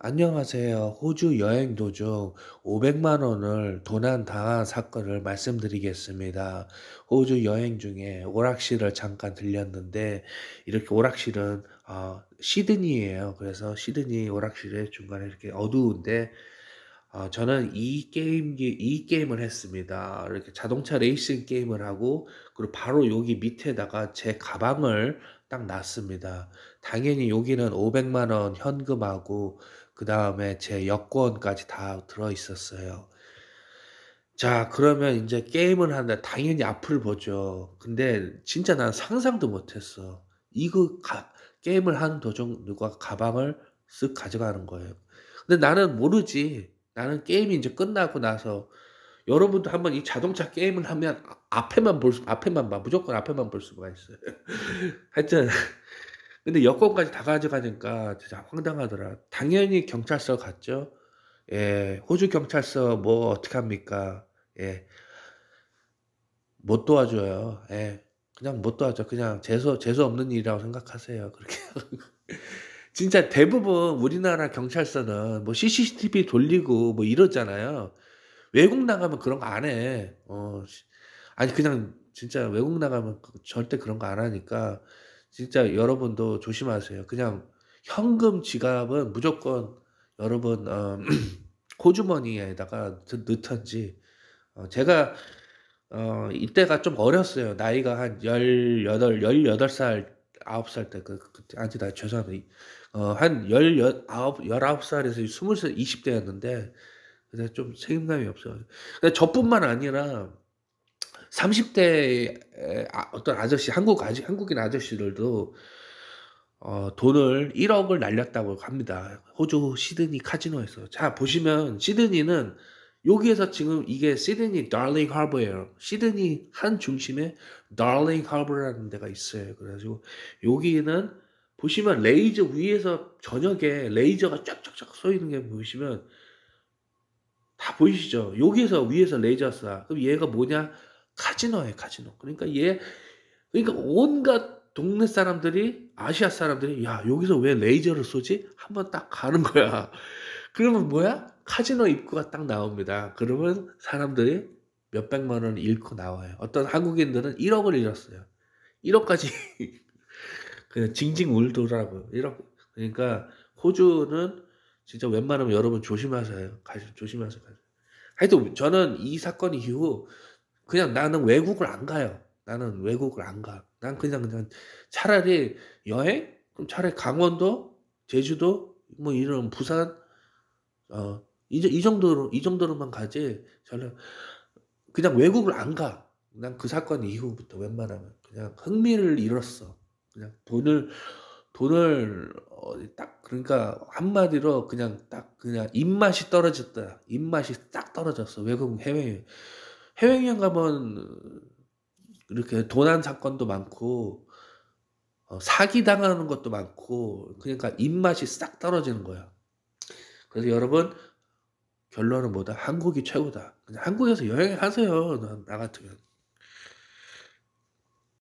안녕하세요. 호주 여행 도중 500만 원을 도난 당한 사건을 말씀드리겠습니다. 호주 여행 중에 오락실을 잠깐 들렸는데 이렇게 오락실은 어, 시드니예요. 그래서 시드니 오락실의 중간에 이렇게 어두운데 어, 저는 이 게임기 이 게임을 했습니다. 이렇게 자동차 레이싱 게임을 하고 그리고 바로 여기 밑에다가 제 가방을 딱 놨습니다. 당연히 여기는 500만 원 현금하고 그 다음에 제 여권까지 다 들어 있었어요. 자, 그러면 이제 게임을 하는데 당연히 앞을 보죠. 근데 진짜 난 상상도 못했어. 이거 가, 게임을 하는 도중 누가 가방을 쓱 가져가는 거예요. 근데 나는 모르지. 나는 게임이 이제 끝나고 나서 여러분도 한번 이 자동차 게임을 하면 앞에만 볼 수, 앞에만 봐. 무조건 앞에만 볼 수가 있어요. 하여튼 근데 여권까지 다 가져가니까 진짜 황당하더라. 당연히 경찰서 갔죠. 예, 호주 경찰서 뭐 어떻게 합니까? 예, 못 도와줘요. 예, 그냥 못 도와줘. 그냥 재수 재수 없는 일이라고 생각하세요. 그렇게. 진짜 대부분 우리나라 경찰서는 뭐 CCTV 돌리고 뭐 이러잖아요. 외국 나가면 그런 거 안 해. 어, 아니 그냥 진짜 외국 나가면 절대 그런 거 안 하니까 진짜 여러분도 조심하세요. 그냥 현금 지갑은 무조건 여러분 어, 호주머니에다가 넣던지 어, 제가 어, 이때가 좀 어렸어요. 나이가 한 18, 18살, 9살 때, 그, 그, 때 아니, 나 죄송합니다. 어, 한 18, 19살에서 20살, 20대였는데, 근데 좀 책임감이 없어요. 근데 저뿐만 아니라, 30대 아, 어떤 아저씨, 한국 아저, 한국인 아저씨들도 어, 돈을 1억을 날렸다고 합니다. 호주 시드니 카지노에서. 자, 보시면 시드니는 여기에서 지금 이게 시드니 달링 하버예요. 시드니 한 중심에 달링 하버라는 데가 있어요. 그래가지고 여기는 보시면 레이저 위에서 저녁에 레이저가 쫙쫙쫙 쏘 있는 게 보시면 다 보이시죠? 여기에서 위에서 레이저 쏴. 그럼 얘가 뭐냐? 카지노에요 카지노. 그러니까 얘, 그러니까 온갖 동네 사람들이, 아시아 사람들이, 야, 여기서 왜 레이저를 쏘지? 한번 딱 가는 거야. 그러면 뭐야? 카지노 입구가 딱 나옵니다. 그러면 사람들이 몇백만 원을 잃고 나와요. 어떤 한국인들은 1억을 잃었어요. 1억까지 그냥 징징 울더라고요. 1억. 그러니까 호주는 진짜 웬만하면 여러분 조심하세요. 가 조심하세요. 하여튼 저는 이 사건 이후 그냥 나는 외국을 안 가요. 나는 외국을 안 가. 난 그냥 그냥 차라리 여행? 그럼 차라리 강원도, 제주도, 뭐 이런 부산, 어, 이, 이 정도로, 이 정도로만 가지. 저는 그냥 외국을 안 가. 난 그 사건 이후부터 웬만하면 그냥 흥미를 잃었어. 그냥 돈을, 돈을, 어, 딱, 그러니까 한마디로 그냥 딱, 그냥 입맛이 떨어졌다. 입맛이 딱 떨어졌어. 외국 해외. 해외여행 가면 이렇게 도난 사건도 많고 어, 사기 당하는 것도 많고 그러니까 입맛이 싹 떨어지는 거야. 그래서 여러분 결론은 뭐다? 한국이 최고다. 그냥 한국에서 여행하세요. 나 같으면.